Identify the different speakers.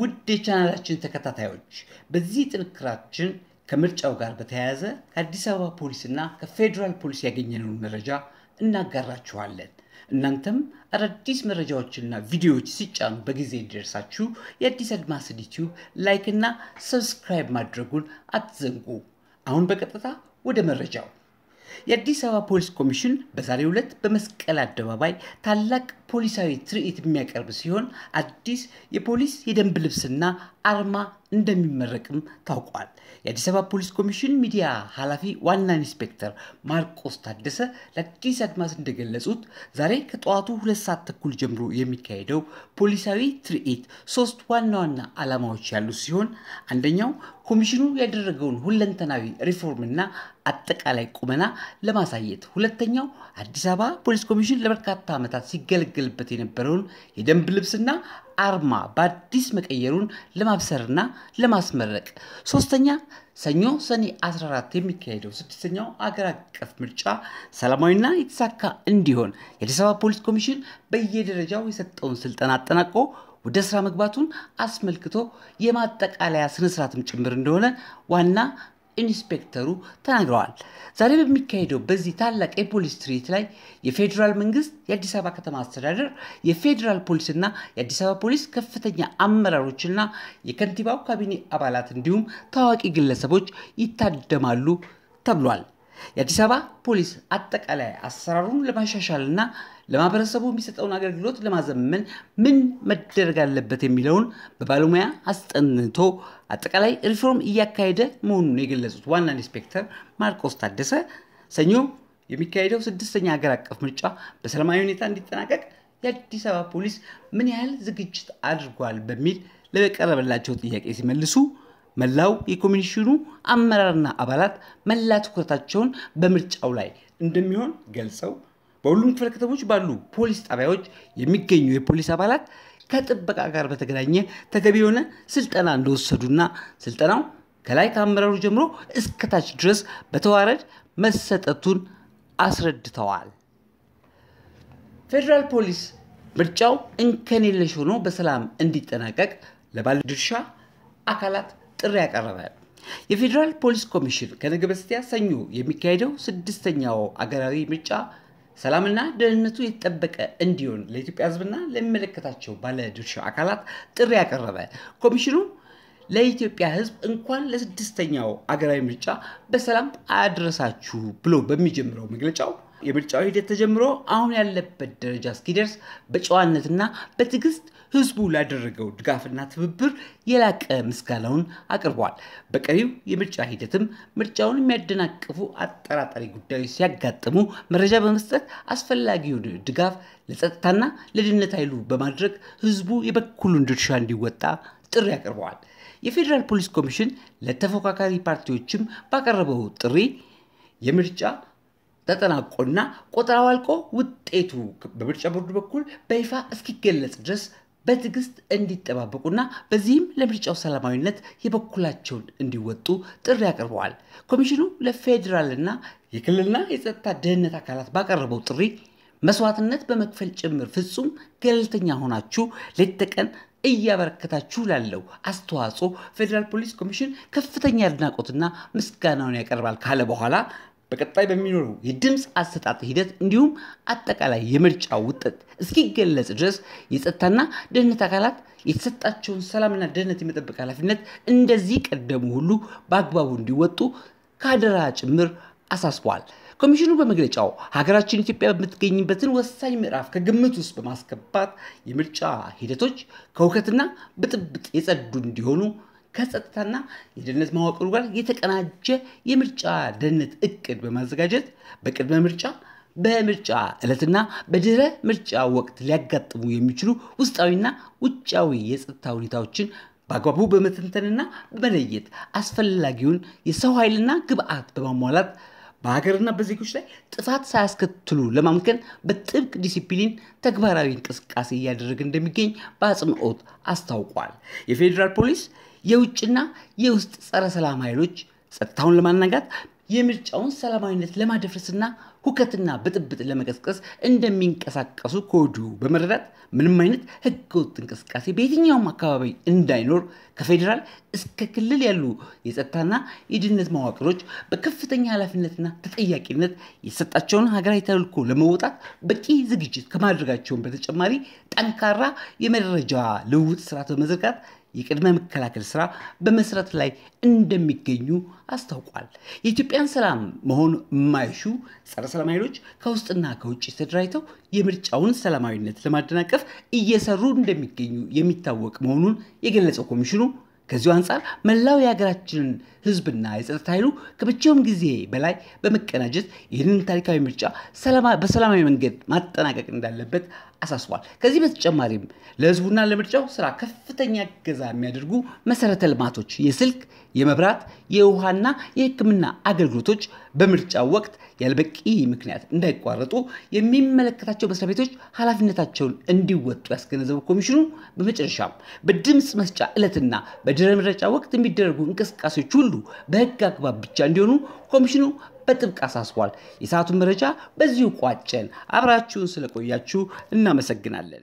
Speaker 1: ውድ የቻናላችን ተከታታዮች በዚህ ጥንክራችን ከምርጫው ጋር በተያያዘ ከአዲስ አበባ ፖሊስና ከፌዴራል ፖሊስ ያገኘነውን መረጃ እናጋራችኋለን። እናንተም አዳዲስ መረጃዎችና ቪዲዮዎች ሲጫኑ በጊዜ እንዲደርሳችሁ የአዲስ አድማስ ላይክ ላይክና ሰብስክራይብ ማድረጉን አትዘንጉ። አሁን በቀጥታ ወደ መረጃው የአዲስ አበባ ፖሊስ ኮሚሽን በዛሬው ዕለት በመስቀል አደባባይ ታላቅ ፖሊሳዊ ትርኢት የሚያቀርብ ሲሆን አዲስ የፖሊስ የደንብ ልብስና አርማ እንደሚመረቅም ታውቋል። የአዲስ አበባ ፖሊስ ኮሚሽን ሚዲያ ኃላፊ ዋና ኢንስፔክተር ማርቆስ ታደሰ ለአዲስ አድማስ እንደገለጹት ዛሬ ከጠዋቱ ሁለት ሰዓት ተኩል ጀምሮ የሚካሄደው ፖሊሳዊ ትርኢት ሶስት ዋና ዋና ዓላማዎች ያሉት ሲሆን አንደኛው ኮሚሽኑ ያደረገውን ሁለንተናዊ ሪፎርምና አጠቃላይ ቁመና ለማሳየት፣ ሁለተኛው አዲስ አበባ ፖሊስ ኮሚሽን ለበርካታ ዓመታት ሲገለገል። ሲገለገልበት የነበረውን የደንብ ልብስና አርማ በአዲስ መቀየሩን ለማብሰርና ለማስመረቅ፣ ሶስተኛ ሰኞ ሰኔ 14 የሚካሄደው ስድስተኛው አገር አቀፍ ምርጫ ሰላማዊና የተሳካ እንዲሆን የአዲስ አበባ ፖሊስ ኮሚሽን በየደረጃው የሰጠውን ስልጠና አጠናቆ ወደ ስራ መግባቱን አስመልክቶ የማጠቃለያ ስነስርዓትም ጭምር እንደሆነ ዋና ኢንስፔክተሩ ተናግረዋል። ዛሬ በሚካሄደው በዚህ ታላቅ የፖሊስ ትርኢት ላይ የፌዴራል መንግስት፣ የአዲስ አበባ ከተማ አስተዳደር፣ የፌዴራል ፖሊስና የአዲስ አበባ ፖሊስ ከፍተኛ አመራሮችና የከንቲባው ካቢኔ አባላት እንዲሁም ታዋቂ ግለሰቦች ይታደማሉ ተብሏል። የአዲስ አበባ ፖሊስ አጠቃላይ አሰራሩን ለማሻሻል እና ለማህበረሰቡ የሚሰጠውን አገልግሎት ለማዘመን ምን መደረግ አለበት የሚለውን በባለሙያ አስጠንቶ አጠቃላይ ሪፎርም እያካሄደ መሆኑን የገለጹት ዋና ኢንስፔክተር ማርቆስ ታደሰ ሰኞ የሚካሄደው ስድስተኛ ሀገር አቀፍ ምርጫ በሰላማዊ ሁኔታ እንዲጠናቀቅ የአዲስ አበባ ፖሊስ ምን ያህል ዝግጅት አድርጓል በሚል ለቀረበላቸው ጥያቄ ሲመልሱ መላው የኮሚሽኑ አመራርና አባላት መላ ትኩረታቸውን በምርጫው ላይ እንደሚሆን ገልጸው በሁሉም ክፍለ ከተሞች ባሉ ፖሊስ ጣቢያዎች የሚገኙ የፖሊስ አባላት ከጥበቃ ጋር በተገናኘ ተገቢ የሆነ ስልጠና እንደወሰዱና ስልጠናው ከላይ ከአመራሩ ጀምሮ እስከታች ድረስ በተዋረድ መሰጠቱን አስረድተዋል። ፌዴራል ፖሊስ ምርጫው እንከን የለሽ ሆኖ በሰላም እንዲጠናቀቅ ለባለድርሻ አካላት ጥሪ ያቀረበ። የፌዴራል ፖሊስ ኮሚሽን ከነገ በስቲያ ሰኞ የሚካሄደው ስድስተኛው አገራዊ ምርጫ ሰላምና ደህንነቱ የተጠበቀ እንዲሆን ለኢትዮጵያ ሕዝብና ለሚመለከታቸው ባለድርሻ አካላት ጥሪ ያቀረበ ኮሚሽኑ ለኢትዮጵያ ሕዝብ እንኳን ለስድስተኛው አገራዊ ምርጫ በሰላም አያደረሳችሁ ብሎ በሚጀምረው መግለጫው የምርጫው ሂደት ተጀምሮ አሁን ያለበት ደረጃ እስኪደርስ በጨዋነትና በትዕግስት ህዝቡ ላደረገው ድጋፍና ትብብር የላቀ ምስጋናውን አቅርቧል። በቀሪው የምርጫ ሂደትም ምርጫውን የሚያደናቅፉ አጠራጣሪ ጉዳዮች ሲያጋጥሙ መረጃ በመስጠት አስፈላጊውን ድጋፍ ለጸጥታና ለደህንነት ኃይሉ በማድረግ ህዝቡ የበኩሉን ድርሻ እንዲወጣ ጥሪ አቅርበዋል። የፌዴራል ፖሊስ ኮሚሽን ለተፎካካሪ ፓርቲዎችም ባቀረበው ጥሪ የምርጫ ተጠናቆና ቆጠራው አልቆ ውጤቱ በምርጫ ቦርዱ በኩል በይፋ እስኪገለጽ ድረስ በትዕግስት እንዲጠባበቁና በዚህም ለምርጫው ሰላማዊነት የበኩላቸውን እንዲወጡ ጥሪ አቅርበዋል። ኮሚሽኑ ለፌዴራልና የክልልና የጸጥታ ደህንነት አካላት ባቀረበው ጥሪ መስዋዕትነት በመክፈል ጭምር ፍጹም ገለልተኛ ሆናችሁ ሌት ተቀን እያበረከታችሁ ላለው አስተዋጽኦ ፌዴራል ፖሊስ ኮሚሽን ከፍተኛ አድናቆትና ምስጋናውን ያቀርባል ካለ በኋላ በቀጣይ በሚኖሩ የድምፅ አሰጣጥ ሂደት እንዲሁም አጠቃላይ የምርጫ ውጤት እስኪገለጽ ድረስ የጸጥታና ደህንነት አካላት የተሰጣቸውን ሰላምና ደህንነት የመጠበቅ ኃላፊነት እንደዚህ ቀደሙ ሁሉ በአግባቡ እንዲወጡ ከአደራ ጭምር አሳስቧል። ኮሚሽኑ በመግለጫው ሀገራችን ኢትዮጵያ በምትገኝበትን ወሳኝ ምዕራፍ ከግምት ውስጥ በማስገባት የምርጫ ሂደቶች ከውከትና ብጥብጥ የጸዱ እንዲሆኑ ከጸጥታና የደህንነት መዋቅሩ ጋር የተቀናጀ የምርጫ ደህንነት እቅድ በማዘጋጀት በቅድመ ምርጫ በምርጫ ዕለትና በድህረ ምርጫ ወቅት ሊያጋጥሙ የሚችሉ ውስጣዊና ውጫዊ የጸጥታ ሁኔታዎችን በአግባቡ በመተንተንና በመለየት አስፈላጊውን የሰው ኃይልና ግብአት በማሟላት በሀገርና በዜጎች ላይ ጥፋት ሳያስከትሉ ለማምከን በጥብቅ ዲሲፕሊን ተግባራዊ እንቅስቃሴ እያደረገ እንደሚገኝ በአጽንኦት አስታውቋል። የፌዴራል ፖሊስ የውጭና የውስጥ ጸረ ሰላም ኃይሎች ጸጥታውን ለማናጋት የምርጫውን ሰላማዊነት ለማደፍረስና ሁከትና ብጥብጥ ለመቀስቀስ እንደሚንቀሳቀሱ ከወዲሁ በመረዳት ምንም አይነት ህገወጥ እንቅስቃሴ በየትኛውም አካባቢ እንዳይኖር ከፌዴራል እስከ ክልል ያሉ የጸጥታና የደህንነት መዋቅሮች በከፍተኛ ኃላፊነትና ተጠያቂነት የሰጣቸውን ሀገራዊ ተልዕኮ ለመወጣት በቂ ዝግጅት ከማድረጋቸውን በተጨማሪ ጠንካራ የመረጃ ልውውጥ ስርዓት በመዘርጋት የቅድመ መከላከል ስራ በመስራት ላይ እንደሚገኙ አስታውቋል። የኢትዮጵያን ሰላም መሆን የማይሹ ጸረ ሰላም ኃይሎች ከውስጥና ከውጭ ተደራጅተው የምርጫውን ሰላማዊነት ለማደናቀፍ እየሰሩ እንደሚገኙ የሚታወቅ መሆኑን የገለጸው ኮሚሽኑ ከዚሁ አንጻር መላው የሀገራችንን ህዝብና የጸጥታ ኃይሉ ከመቼውም ጊዜ በላይ በመቀናጀት ይህንን ታሪካዊ ምርጫ በሰላማዊ መንገድ ማጠናቀቅ እንዳለበት አሳስቧል። ከዚህ በተጨማሪም ለህዝቡና ለምርጫው ስራ ከፍተኛ እገዛ የሚያደርጉ መሰረተ ልማቶች የስልክ፣ የመብራት፣ የውሃና የህክምና አገልግሎቶች በምርጫው ወቅት ያልበቂ ምክንያት እንዳይቋረጡ የሚመለከታቸው መስሪያ ቤቶች ኃላፊነታቸውን እንዲወጡ ያስገነዘበው ኮሚሽኑ በመጨረሻም በድምፅ መስጫ ዕለትና በድረ ምረጫ ወቅት የሚደረጉ እንቅስቃሴዎች ሁሉ በህግ አግባብ ብቻ እንዲሆኑ ኮሚሽኑ በጥብቅ አሳስቧል። የሰዓቱን መረጃ በዚሁ ቋጨን። አብራችሁን ስለቆያችሁ እናመሰግናለን።